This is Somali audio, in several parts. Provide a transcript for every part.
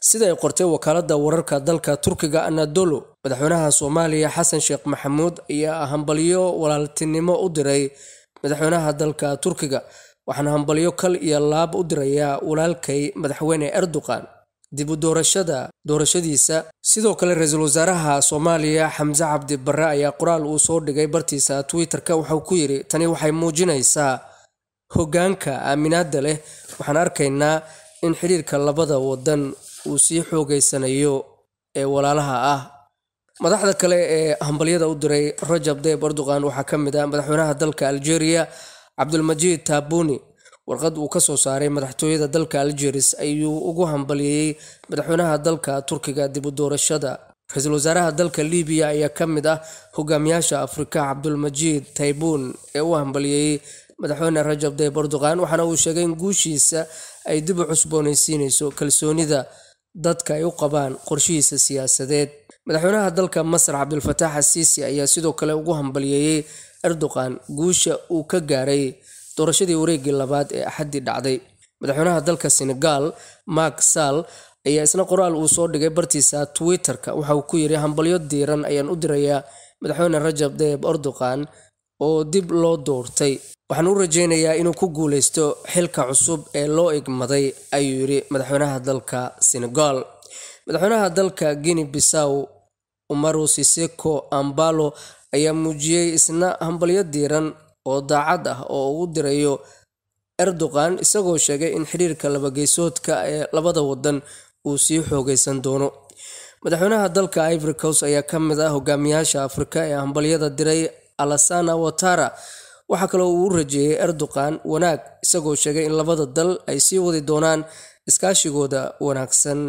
sida ay qortay wakaaladda wararka dalka turkiga anadolo madaxweynaha soomaaliya xasan sheekh maxamuud ayaa hambalyo walaaltinimo u diray madaxweynaha dalka turkiga waxaana hambalyo kal iyo laab u dirayaa walaalkay madaxweyne erdoqan dib u doorashada doorashadiisa sidoo kale ra-iisul wasaaraha soomaaliya xamse cabdi barre ayaa qoraal uu soo dhigay bartiisa twitter-ka wuxuu ku yidhi tani waxay muujinaysaa hoggaanka aaminaadda leh waxaan arkaynaa in xidhiirka labada waddan uu sii xoogaysanayo ee walaalaha ah madaxda kale ee hambalyada u diray rajab dayb erdogan waxaa ka mid ah madaxweynaha dalka algeria cabdulmajiid tabuni warqad uu kasoo saaray madaxtooyada dalka algeris ayuu ugu hambalyeeyey madaxweynaha dalka turkiga dib u doorashada ra-iisul wasaaraha dalka libiya ayaa ka mid ah hogaamiyaasha afrika cabdulmajiid taybuun ee u hambalyeeyey madaxweyne rajab dayb erdogan waxaana uu sheegay in guushiisa ay dib u cusboonaysiinayso kalsoonida dadka ay u qabaan qorshihiisa siyaasadeed madaxweynaha dalka masar cabdulfataax asiisi ayaa sidoo kale ugu hambalyeeyey erdoqan guusha uu ka gaaray doorashadii wareegii labaad ee axaddii dhacday madaxweynaha dalka senegal mark sal ayaa isna qoraal uu soo dhigay bartiisa twitter-ka waxa uu ku yidhi hambalyo diiran ayaan u dirayaa madaxweyne rajab dayeb erdoqan oo dib loo doortay waxaan u rajaynayaa inuu ku guulaysto xilka cusub ee loo igmaday ayuu yidhi madaxweynaha dalka senegal madaxweynaha dalka guine bisaw umaro siseko ambalo ayaa muujiyey isna hambalyo diiran oo daacad ah oo ugu dirayo erdogan isagoo sheegay in xiriirka labageysoodka ee labada waddan uu sii xoogaysan doono madaxweynaha dalka ivory coast ayaa ka mid ah hogaamiyaasha afrika ee hambalyada diray alasana watara waxaa kaloo uu rajeeyay erdoqan wanaag isagoo sheegay in labada dal ay sii wadi doonaan iskaashigooda wanaagsan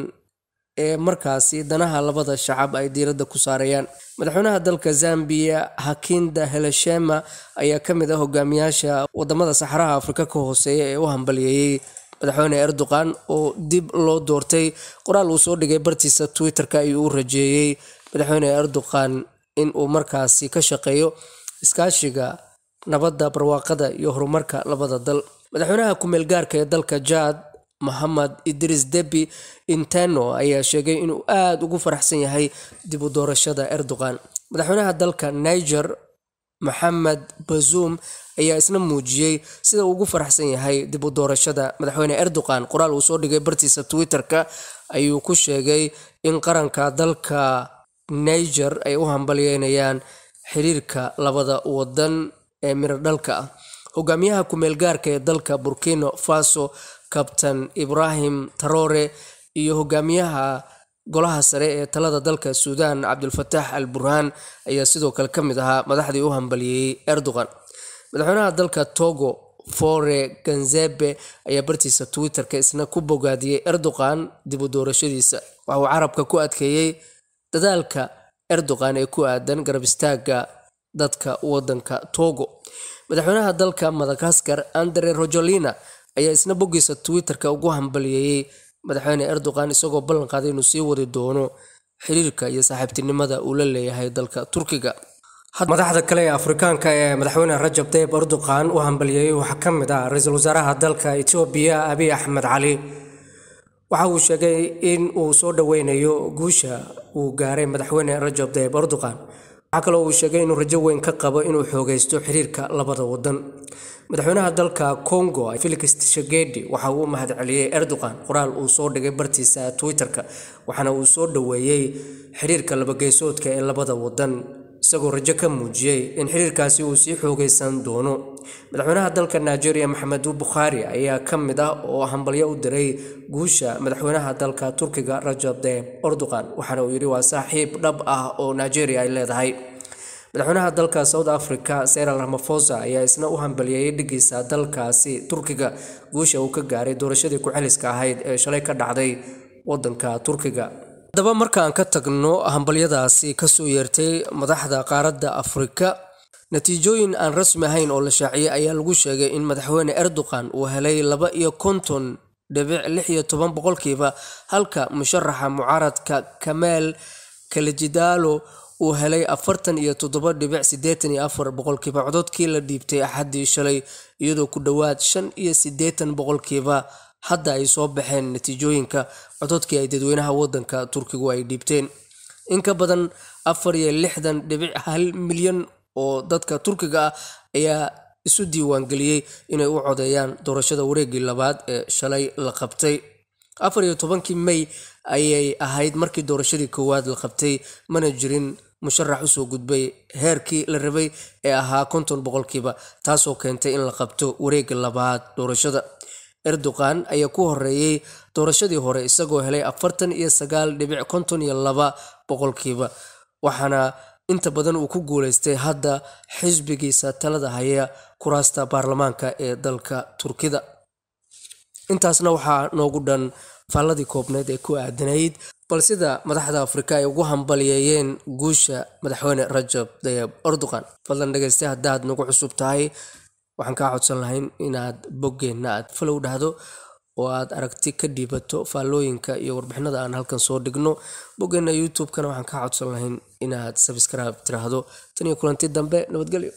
ee markaasi danaha labada shacab ay diiradda ku saarayaan madaxweynaha dalka zambiya hakinda heleshema ayaa ka mid ah hogaamiyaasha wadamada saxaraha afrika ka hooseeya ee u hambalyeeyey madaxweyne erdoqan oo dib loo doortay qoraal uu soo dhigay bartiisa twitterka ayuu u rajeeyey madaxweyne erdoqan in uu markaasi ka shaqeeyo iskaashiga nabadda barwaaqada iyo horumarka labada dal madaxweynaha ku-meelgaarka ee dalka jaad maxamed idris debi inteno ayaa sheegay inuu aada ugu faraxsan yahay dib u doorashada erdogan madaxweynaha dalka niger maxamed bazuum ayaa isna muujiyey sida uu ugu faraxsan yahay dib u doorashada madaxweyne erdogan qoraal uu soo dhigay bartiisa twitter-ka ayuu ku sheegay in qaranka dalka niger ay u hambalyeynayaan xiriirka labada waddan ee miradhalka ah hogaamiyaha kumeelgaarka ee dalka burkino faso kabtan ibraahim tarore iyo hogaamiyaha golaha sare ee talada dalka suudaan cabdulfatax al burhaan ayaa sidoo kale ka mid ahaa madaxdii u hambaliyeeyey erdogan madaxweynaha dalka togo fore ganzebe ayaa bartiisa twitter-ka isna ku bogaadiyey erdogan dib u doorashadiisa waxa uu carabka ku adkeeyey dadaalka erdogan ee ku aadan garab istaaga dadka wadanka togo madaxweynaha dalka madagaskar andre rojolina ayaa isna boggiisa twitterka ugu hambaliyeeyey madaxweyne erdogan isagoo ballanqaaday inuu sii wadi doono xiriirka iyo saaxiibtinimada uu la leeyahay dalka turkiga madaxda kale ee afrikaanka ee madaxweyne rajab tayib erdogan u hambaliyeeyey waxaa ka mid ah ra-iisul wasaaraha dalka etoobiya abiy axmed cali waxa uu sheegay in uu soo dhoweynayo guusha uu gaaray madaxweyne rajab dayib erdoqan waxaa kaloo uu sheegay inuu rajo weyn ka qabo inuu xoogaysto xiriirka labada waddan madaxweynaha dalka congo felix tshisekedi waxa uu u mahad celiyey erdoqan qoraal uu soo dhigay bartiisa twitter-ka waxaana uu soo dhoweeyey xiriirka labageesoodka ee labada waddan isagoo rajo ka muujiyey in xiriirkaasi uu sii xoogaysan doono madaxweynaha dalka nigeria maxamedu bukhaari ayaa ka mid ah oo hambalyo u diray guusha madaxweynaha dalka turkiga rajab tayyib erdogan waxaana uu yidhi waa saaxiib dhab ah oo nigeria ay leedahay madaxweynaha dalka south africa seral ramafosa ayaa isna u hambaliyeeyay dhigiisa dalkaasi turkiga guusha uu ka gaaray doorashadii ku-xiliska ahayd ee shalay ka dhacday wadanka turkiga haddaba markaan ka tagno hambalyadaasi kasoo yeertay madaxda qaaradda afrika natiijooyin aan rasmi ahayn oo la shaaciyay ayaa lagu sheegay in madaxweyne erdogan uu helay laba iyo konton dhibic lix iyo toban boqolkiiba halka musharaxa mucaaradka kameel kalejidalo uu helay afartan iyo toddoba dhibic siddeetan iyo afar boqolkiiba cododkii la dhiibtay axaddii shalay iyadoo ku dhowaad shan iyo siddeetan boqolkiiba hadda ay soo baxeen natiijooyinka cododkii ay dadweynaha waddanka turkigu ay dhiibteen in ka badan afar iyo lixdan dhibic hal milyan oo dadka turkiga ah ayaa isu diiwaangeliyey inay u codeeyaan doorashada wareegii labaad ee shalay la qabtay afar iyo tobankii may ayay ahayd markii doorashadii koowaad la qabtay mana jirin musharax usoo gudbay heerkii la rabay ee ahaa konton boqolkiiba taasoo keentay in la qabto wareega labaad doorashada erdoqan ayaa ku horeeyey doorashadii hore isagoo helay afartan iyo sagaal dhibic konton iyo laba boqolkiiba waxaana inta badan uu ku guulaystay hadda xisbigiisa talada haya kuraasta baarlamaanka ee dalka turkida intaasna waxaa noogu dhan faalladii koobneed ee ku aadanayd bal sida madaxda afrika ay ugu hambalyeeyeen guusha madaxweyne rajab dayab erdogan fadlan dhegeysta haddaad nagu cusub tahay waxaan kaa codsan lahayn inaad boggeenna aad falow dhahdo oo aad aragti ka dhiibato faallooyinka iyo warbixinada aan halkan soo dhigno boggeena youtube-kana waxaan ka codsan lahayn inaad sabskrib tiraahdo tan iyo kulanti dambe nabadgelyo